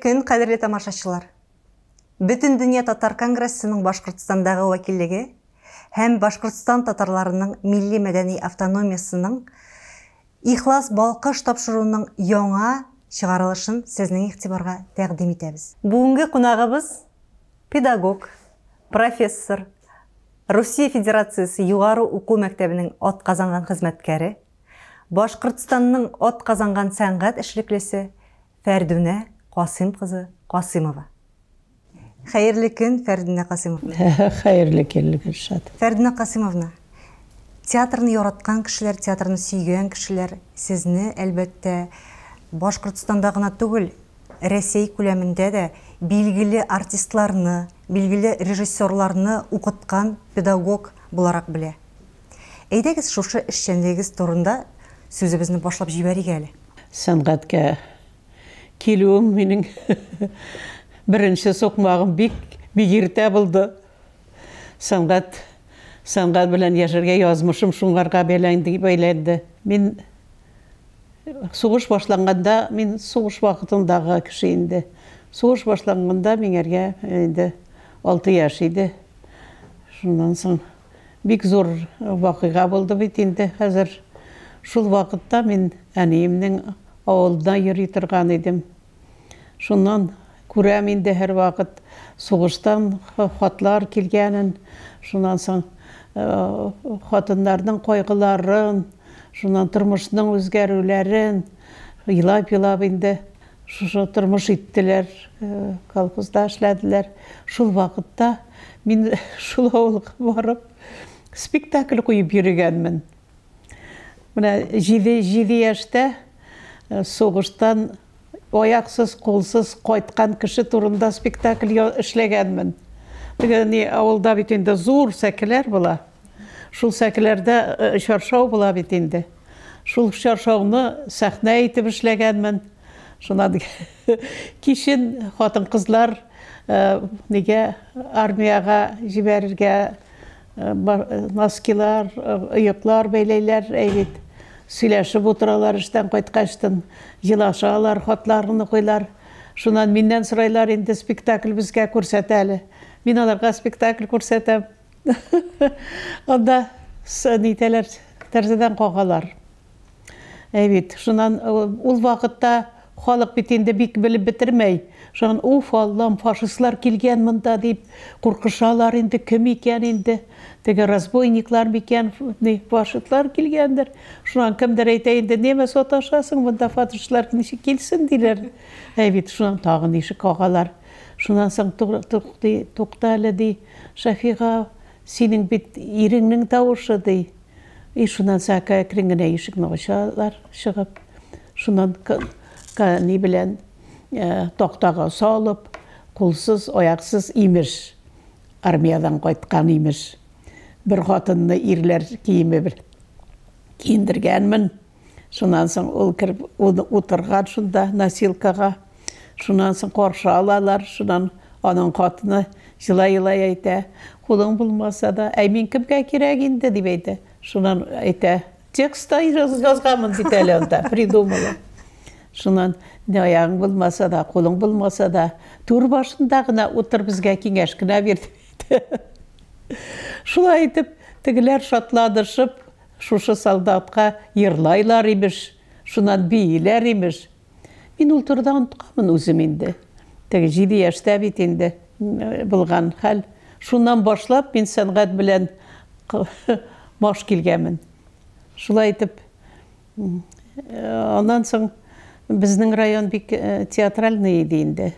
күн қадірлі тамашашылар, бүтін дүние татар конгрессінің башқұртстандағы уәкиллігі һәм башқұртстан татарларының милли мәдәни автономиясының ихлас балқыш тапшыруының яңа шығарылышын сіздің игътибарга тәкъдим етеміз бүгінгі қонағыбыз педагог профессор Русия Федерациясы югары уку мәктебінің отқазанған қызметкері Башкортстанның ат казанган сәнгать қасымқызы қасымова қайырлы күн Фәрдіна қасымовна қайырлы күн гүлшат Фәрдіна қасымовна театрны яраткан күшілер, театрны сүйген күшілер, сізіні әлбетті башкортстанда түгіл, түгел рәсәй де дә артистларыны, артистларны режиссерларыны ұқытқан педагог бұларақ біле. Әйдегіз шушы эшчәнлегегез турында сүзебезне башлап җибәрик әле сәнгатькә келуім менің бірінші соқмағым бек бегер болды саңғат саңғат білән яшәргә язмышым шуңарға байланды мен сугыш башланганда мен соғыш вақытындағы кеше инде сугыш башланганда меңәргә инде ә, алты яш иде соң бик зор вақиға болды бит инде хәзер шул мен әниемнең ауылына йөри торган идем шуннан күрәм инде һәр вакыт сугыштан хатлар килгәнен шуннан соң э, хатыннарның кайгыларын шуннан тормышның үзгәрүләрен елап елап инде шушы тормыш иттеләр э, колхозда эшләделәр шул вакытта мин шул авылга барып спектакль куеп йөрөгәнмен менә җиде җиде яшьтә соғыштан ояқсыз, қолсыз қойтқан кіші турында спектакль эшләгәнмен не ауылда бит инде зур сәкілер бола шул сәкілерде э, шаршау бола бит шул шаршауны сәхнә итеп эшләгәнмен Шунан кишен хатын қызлар э, нигә армияға җибәрергә э, маскилар, ыйыклар бәйләйләр әйбит сүйләшіп отыралар іштен қайтқаштын алар хатларыны қойлар шунан мінден сұрайлар енді спектакль бізге көрсәт әлі мен аларға спектакль көрсәтәм анда нитәләр тәрзедән қағалар Әйбет, шунан ул вакытта халық бетінде бик біліп бітірмей жан уф аллам фашистлар келген мында деп қорқышалар енді кім екен енді деген разбойниклар мекен фашистлар келгендер шунан кімдер әйтә енді неме соташасың мында фашистлар неше келсін дейлер әйбит шунан тағы неше қағалар шунан соң тоқтәлі дей шафиға сенің бит иріңнің тауышы дей и шунан соң әкіріңіне ешігін ашалар шығып шунан не білен тоқтаға салып құлсыз, ояқсыз имеш армиядан қайтқан имеш бір қатынны ерлер киімі бір киіндіргенмін сонан соң ол кіріп отырған шында носилкаға сонан соң қорша алалар шунан оның қатыны жылай жылай айта қолың болмаса да әй мен кімге керек енді деп айта шунан айта тексттай жазғанмын дейді придумала шынан не аяғың болмаса да қолың болмаса да тур башында ғана отыр бізге кеңеш кіна бер шулай айтып тігілер шатладышып шушы солдатқа ерлайлар имеш шунан бийлер имеш мен ол турда ұнытқанмын өзім енді тігі жеті бит енді болған хәл шунан башлап мен сәнғат белән маш килгәнмен шулай айтып анан соң біздің район бик театральный иде инде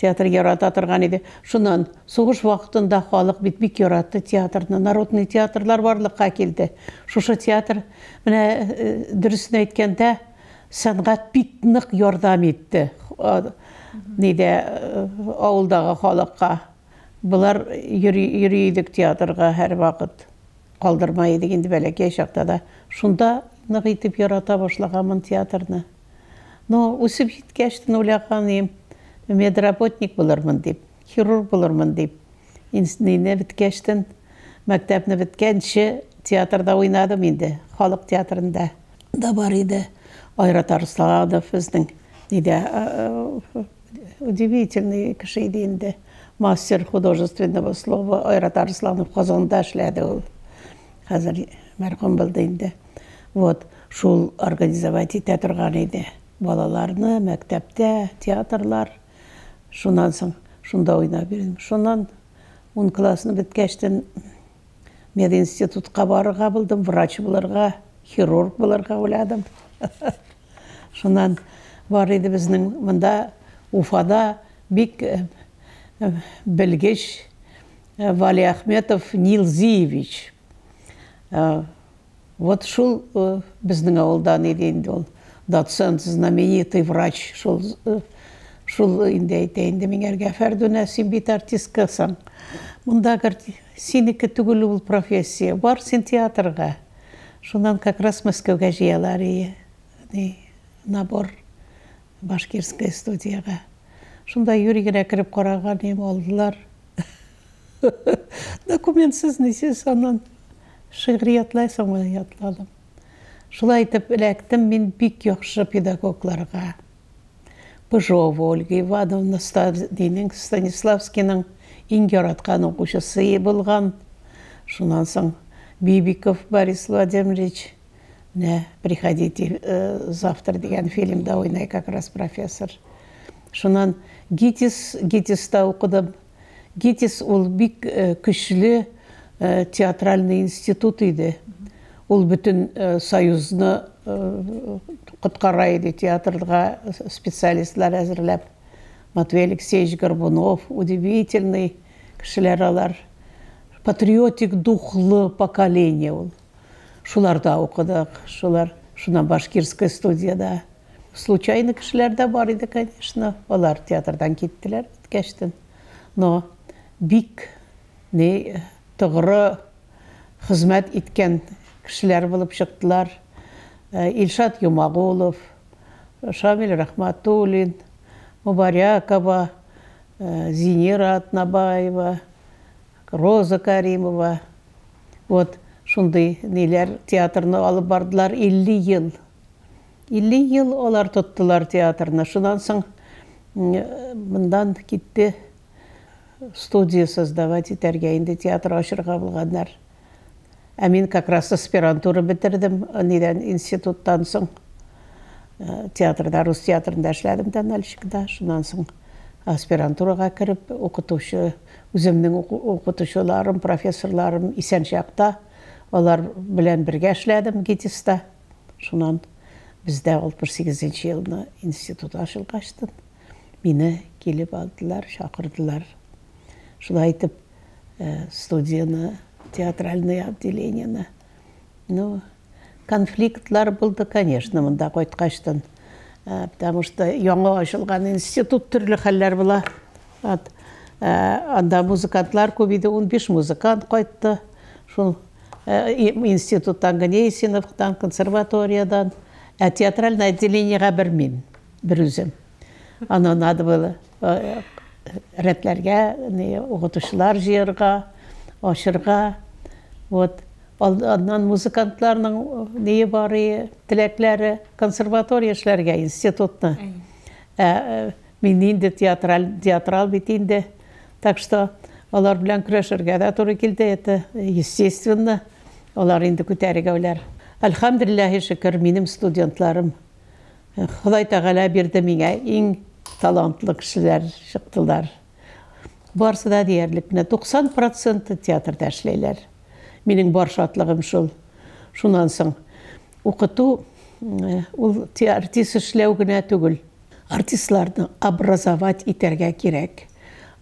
театр ярата торган иде шунан сугыш вакытында халык бит бик яратты театрны народный театрлар барлыққа келді. шушы театр міне дөресен айтқанда сәнгать бик нық ярдәм етті. нидә ауылдағы халыкка Бұлар йөрейдік театрға әр вакыт қалдырмай идек инде бәләкәй чакта да. Шунда нық итеп ярата башлаганмын театрны но өсіп жеткәшін ойлаған ем медработник болармын деп хирург болармын деп нені біткәштін мектепні біткенше театрда ойнадым енді халық театрында да бар еді айрат арсанов біздің неде удивительный кіші еді енді мастер художественного слова айрат арсланов қазанда эшләде ул хәзер мәрхүм булды вот шул организовать итә торган балаларны мәктәптә театрлар шунан соң шунда ойна йөрдем шунан он классны беткәчтен мединститутка барырга бұлдым, врач боларға хирург боларға уйладым шунан бар еді біздің мында уфада бик э, э, белгеч э, вали ахметов нилзиевич вот шул біздің ауылдан иде инде доцент, знаменитый врач, шул, э, шул инде айтайын да меңерге фәрдуна сен бит артисткасың мында синеке түгілі бұл профессия бар сен театрға шунан как раз мәскеуге жиялар набор башкирская студияға шунда юрийгіне кіріп қараған ем алдылар документсіз несіз анан шығыр ятлайсың ғой ятладым Шул айтып мен мен бик яхшы педагогларга. Пыжова Ольга Ивановна Стадинең Станиславскийның иң яраткан оқушысы болған соң Бибиков Борис Владимирович «Не, приходите э, завтра» деген фильмда ойнай как раз профессор. Шунан Гитис, Гитиста оқыдым. Гитис ол бик э, күчле э, театральный институт иде. Бұл бүтін э, союзны э, құтқарайды театрға специалистлар әзірләп матвей алексеевич горбунов удивительный кішілер алар патриотик духлы поколение ол шуларда оқыдық шулар шуна башкирская студияда случайно кішілер де бар еді конечно олар театрдан кеттілер өткештен но бик не тұғыры қызмет еткен кішілер болып шықтылар ә, илшат юмағулов шамиль рахматуллин мубарякова ә, зинира атнабаева роза каримова вот шундай нелер театрны алып бардылар 50 йыл 50 йыл олар тоттылар театрны шунан соң э, мындан китте студия создавать итәргә инде театр ашырга булганнар ә мен как раз аспирантура бітірдім неден э, институттан соң э, театрда рус театрында эшләдем тәнәлщикта шунан соң аспирантураға кіріп оқытушы үземнең оқытучыларым профессорларым исән чакта алар белән бергә эшләдем гитиста шунан бездә алпыс сигезенче елны институт ачылгачтын мине килеп алдылар чакырдылар шулай итеп э, студияны театральное отделениені ну конфликтлар болды конечно мында қойткачтан э, потому что яңа ачылган институт түрлі хәлләр була э, анда музыкантлар көбейді 15 музыкант қайтты шул э, институттан гнейсиновтан консерваториядан ә театральное отделениеға бір мен бір өзім аны надо было не, вот Анан музыкантларның э, не бар тілекләре консерватория эшләргә институтны ә, э, мин инде театраль театрал бит так что алар белән көрәшергә дә туры килде это естественно алар инде күтәрегәүләр әлхәмдулилләһи шөкер минем студентларым э, Худай тәгалә бирде миңә иң талантлы кешеләр чыктылар барсы да диярлек менә 90 проценты театрда эшләйләр менің бар шатлығым шул шунан соң ул артист эшләү генә түгел артистларны образовать итәргә керек,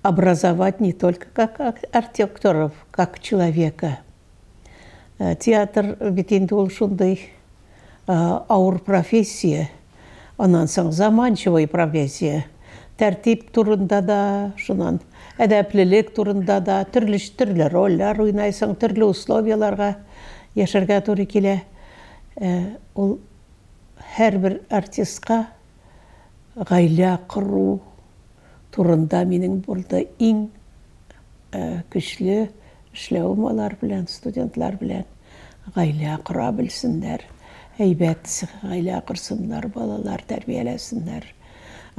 образовать не только как актеров как человека театр бит инде ауыр профессия анан соң заманчивый профессия тәртип турында да шунан әдәплелек турында да түрлі-түрлі роллар ойнайсың түрлі условияларга яшәргә туры килә ул ә, һәрбер артистка гаилә құру турында минең булды иң ә, көчле эшләвем алар белән студентлар белән гаилә құра белсеннәр әйбәт гаилә корсыннар балалар тәрбияләсеннәр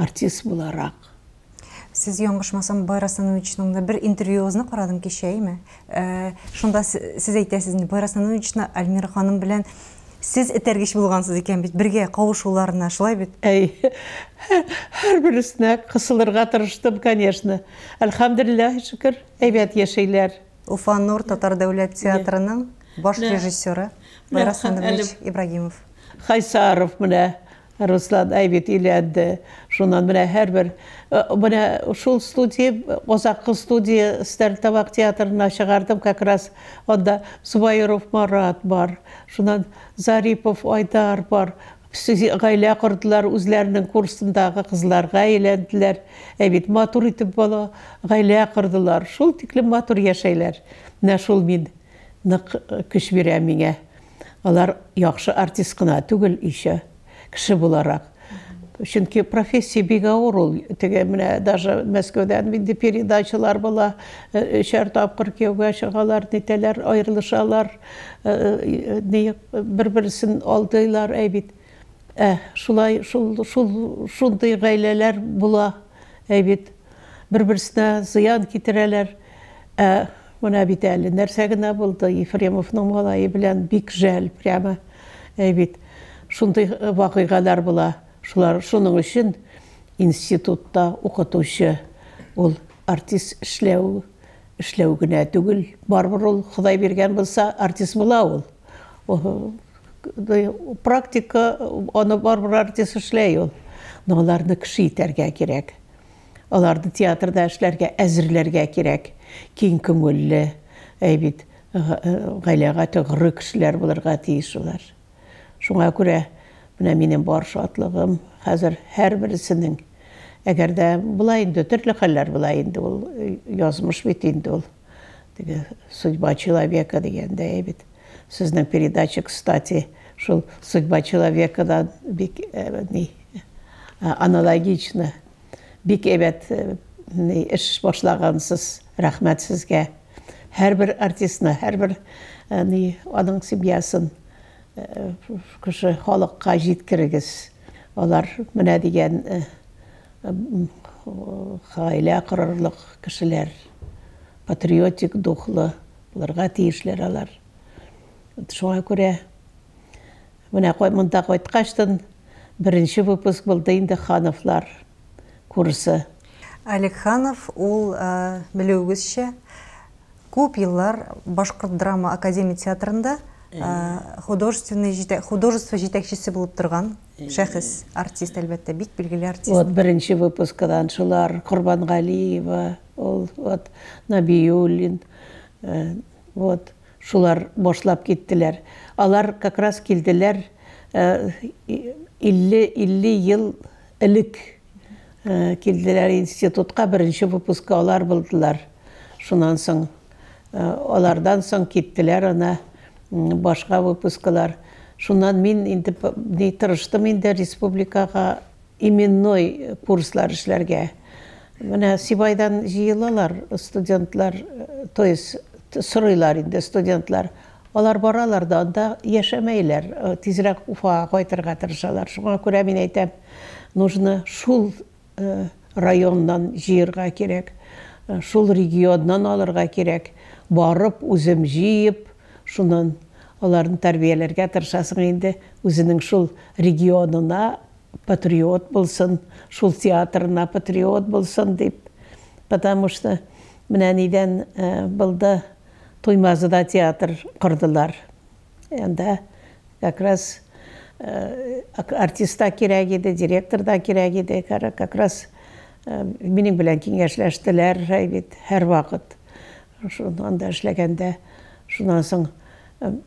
артист буларак сиз яңгышмасам байра сановичнын да бир интервьюңузду карадым кечээ эми э, шунда сиз айтасыз байра сановична альмира ханым менен сиз этергиш болгонсуз экен бит бирге кабышууларына ушулай бит эй һәр бирисине кысылырга тырыштым конечно альхамдулилля шүкүр әйбәт яшәйләр уфа нур татар дәүләт театрының баш режиссеры байра ибрагимов хайсаров менә Руслан әйбет иләнде. Шунан менә һәрбер менә шул студия, Озаккы студия Стәр театрына шығардым, как раз. Анда Субайров Марат бар. Шунан Зарипов Айдар бар. ғайлә кордылар үзләренең курсындагы кызларга әйләнделәр. Әйбит матур итеп бала ғайлә қырдылар. Шул тиклем матур яшайлар. Менә шул мин нық көч бирә миңә. Алар артист кына түгел ише кіші боларақ чүнки профессия бик авыр ул теге менә даже мәскәүдән инде передачалар була өчәр э, э, тапкыр кияүгә чыгалар нитәләр аерылышалар э, бер берсен алдыйлар әйбит ә, шулай шул шул шундый гаиләләр була әйбит бер берсенә зыян китерәләр ә, менә бит әле нәрсә генә булды ефремовның малае белән бик жәл прямо әйбит шундай вакыйгалар була шулар шуның өчен институтта укытучы ул артист эшләү эшләү генә түгел барыбер ул ходай биргән булса артист була ул практика аны барыбер артист ішләй ул но аларны кеше итәргә кирәк аларды театрда эшләргә әзерләргә кирәк киң күңелле әйбит гаиләгә тыгры кешеләр булырга тиеш Шуңа күрә менә минем бар шатлыгым хәзер һәрберсенең әгәр дә була инде төрле хәлләр була инде ул э, язмыш бит инде ул Диге судьба человека дигәндә әйбит сезнең передача кстати шул судьба да бик э, ни э, аналогично бик әйбәт эш башлагансыз рәхмәт сезгә һәрбер артистны һәрбер ни аның семьясын кіші халыққа жеткіргіз олар міне деген ғаилә құрырлық кішілер патриотик духлы бұларға тиешлер алар шуңа күрә мына мында бірінші выпуск болды енді хановлар курсы Аликханов ол ә, білуіңізше көп башқұрт драма академия театрында Э, художественный жете, художество жетекшісі болып тұрған э. шәхіс артист әлбәтте бик белгілі артист вот бірінші выпускадан шулар құрбанғалиева ол вот набиуллин э, вот шулар бошлап кеттілер алар как раз келділер илле илле ел ілік келділер институтқа бірінші выпускаулар болдылар шунан соң олардан соң кеттілер ана башка выпускалар шунан мин не тырыштым инде республикага именной курслар эшләргә менә сибайдан җыелалар студентлар э, то есть студентлар алар баралар да анда яшәмәйләр э, тизрәк уфага кайтырга тырышалар шуңа күрә мен әйтәм нужно шул э, районнан жиырға кирәк шул регионнан алырға кирәк барып үзем җыеп шунан оларын тәрбиелерге тырышасың енді өзінің шул регионына патриот болсын шул театрына патриот болсын деп потому что мына неден ә, э, былды туймазыда театр құрдылар енді как раз ә, артиста керек еді директор да керек еді как раз ә, э, менің білән кеңешләштіләр әйбит әр уақыт анда эшләгәндә шунан соң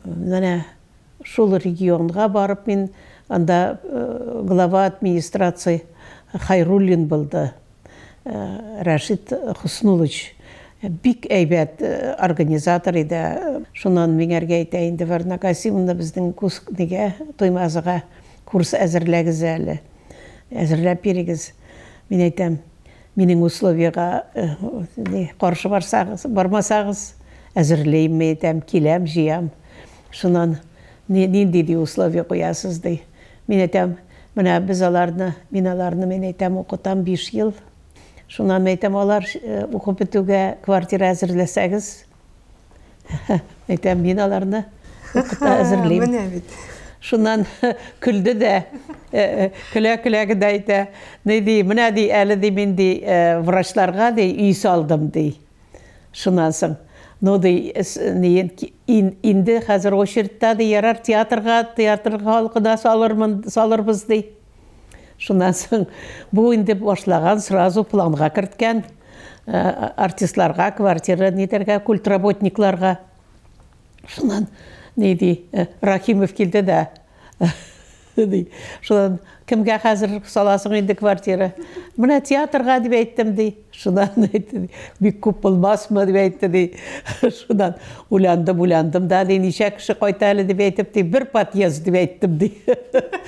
міне шул регионға барып мен анда э, глава администрации хайруллин болды э, рашид хуснулович э, бик әйбәт организатор иде шунан меңәрге әйтә инде варна касимовна безнең курс нигә әлі курс әзерләгез әле әзерләп бирегез мин әйтәм минең барсагыз бармасагыз әзерләйм әйтәм киләм жиям шынан ниндейде условия қоясыз дей мен айтам мына біз аларны мен аларны мен айтам оқытам беш жыл шунан мен айтам олар оқып э, бітуге квартира әзірлесеңіз айтам мен аларны оқыта әзірлеймін міне бит шунан күлді де э, э, күлә күләгі дә әйтә не ди мына дей әлі де мен дей врачларга дей үй салдым дей шунан соң ноды ин, инде хәзер де ярар театрға театрға халқына салырмын салырбыз дей шунан соң бу инде сразу планға кірткен артистларга квартира нидерге культработникларга шунан ни ди э, рахимов килде дә дейді содан кімге қазір саласың енді квартира мына театрға деп айттым дей шыдан айтты бик көп болмасмы деп айтты дейді шыдан уландым уландым да дейді неше кіші қойтайлы деп айтып дейді бір подъезд деп айттым дейді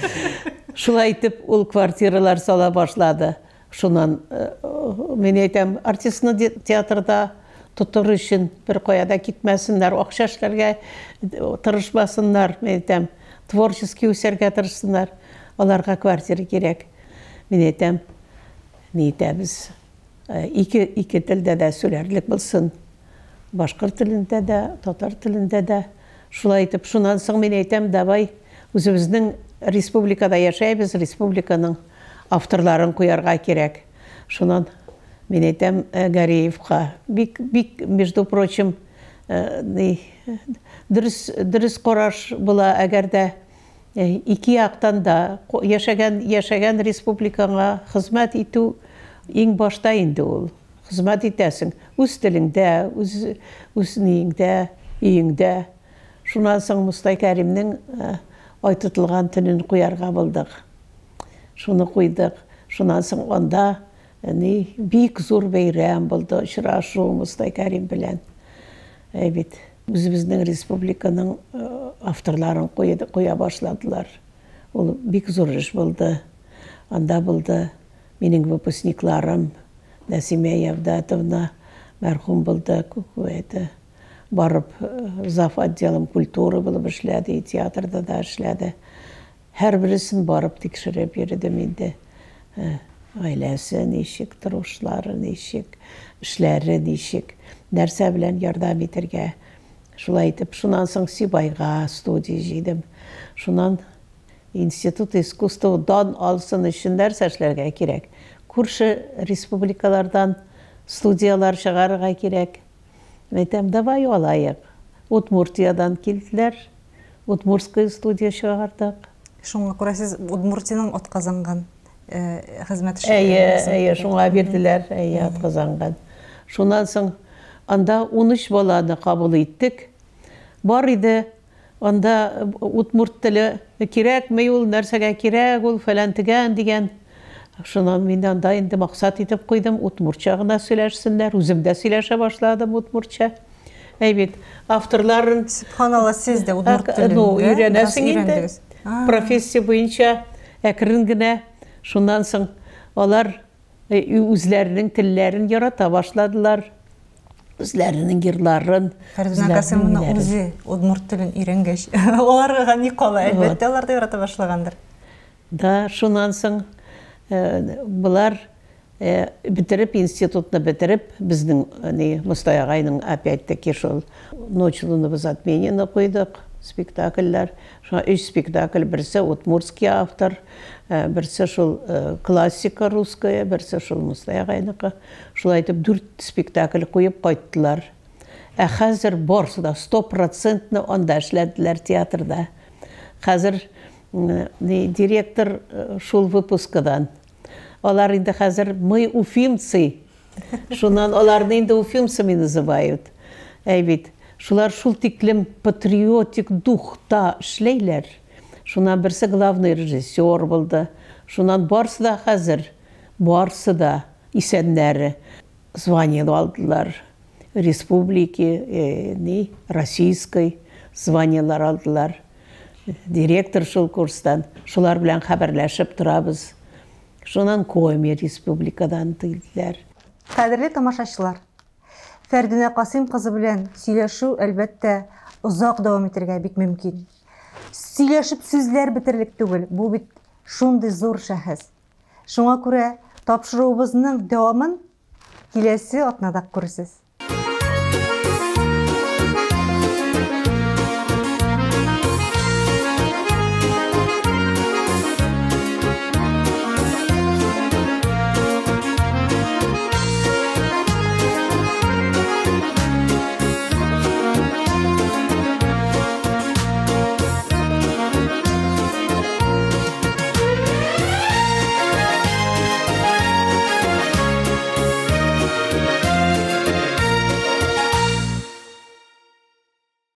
шулай айтып ол квартиралар сала башлады шунан мен айтам артистны театрда тұтыр үшін бір қояда кетмәсіннар ақша тырышмасыннар мен айтам творческий өсерге тырышсындар оларға квартира керек мен айтам не айтабыз ике ике тілде да сөйлерлік болсын башқұрт тілінде де, татар тілінде де, шулай айтып шунан соң мен айтам давай өзіміздің республикада яшайбыз республиканың авторларын қоярға керек шунан мен айтам «Э, гареевқа бик бик между прочим э, дұрыс дұрыс кораш була әгәрдә ике яктан да яшәгән яшәгән республикаңа хезмәт итү иң башта инде ул хезмәт итәсең үз телеңдә үз үз ниеңдә өйеңдә шунан соң айтытылган төнен куярга булдык шуны куйдык шунан соң анда бик зур бәйрәм булды очрашу мустай кәрим белән әйбит біз біздің республиканың авторларын қоя, қоя башладылар ол бекзурыш болды анда болды менің выпускникларым нәсима явдатовна мәрхум болды барып зав отделом культуры болып эшләде театрда да эшләде бірісін барып тикшереп йөрдем менде. гаиләсе э, ничек тормышлары ничек эшләре ничек нәрсә белән ярдәм шулай айтып шунан соң сибайға студия жидем. шунан институт искусствудан дан алсын үшін нәрсе керек. кирәк республикалардан студиялар шығарыға керек. Мәйтем, давай олайық. удмуртиядан келділер, удмуртская студия шығардық. шуңа күрә сез удмуртияның атказанган хезмәт э, эше әйе әйе шуңа әйе шунан соң Анда 13 баланы кабул иттек. Бар иде анда утмурт теле кирәкмәй ул нәрсәгә кирәк ул фәлән тигән дигән. Шуннан мин анда инде максат итеп куйдым, утмуртча гына сөйләшсеннәр. Үзем дә сөйләшә башладым утмуртча. Әйбит, авторларын... Субханалла, сез дә утмурт телен, Ну, өйрәнәсең инде. Профессия буенча әкрен генә. Шуннан соң алар э, үзләренең телләрен ярата башладылар. үзләрінің гирларын Фәрдуна Касымовна үзе удмурт телен үйрәнгәч оларга Никола әлбәттә алар да ярата башлагандыр. Да, шуннан соң э, бұлар э, бітіріп институтты бітіріп біздің не мұстай ағайның опять таки шол ночь луны біз қойдық спектакльдер шо үш спектакль бірсі удмуртский автор э, бірсі шул э, классика русская бірсі шул мұстай ағайныкы айтып дүрт спектакль қойып қойттылар ә қазір борсыда стопроцентно онда эшләделәр театрда қазір директор э, шул выпускыдан олар инде қазір мы уфимцы шунан оларны инде уфимцами называют әйбит Шулар шул тиклем патриотик духта эшләйләр. Шунан берсе главный режиссер булды. Шунан барсы да хәзер, барсы да исәннәре звание алдылар. Республики, э, российской званиелар алдылар. Директор шул курстан. Шулар белән хәбәрләшеп торабыз. Шунан Коми республикадан тилдиләр. Кадерле тамашачылар, Фәрдіна Қасым қызы білән сүйләшу әлбәтті ұзақ дауам итәргә бик мөмкин. Сөйләшеп сүзләр бетерлек түгел, бұл бит шундый зор шәхс. Шуңа күрә тапшыруыбызның дауамын келесі атнада көрсіз.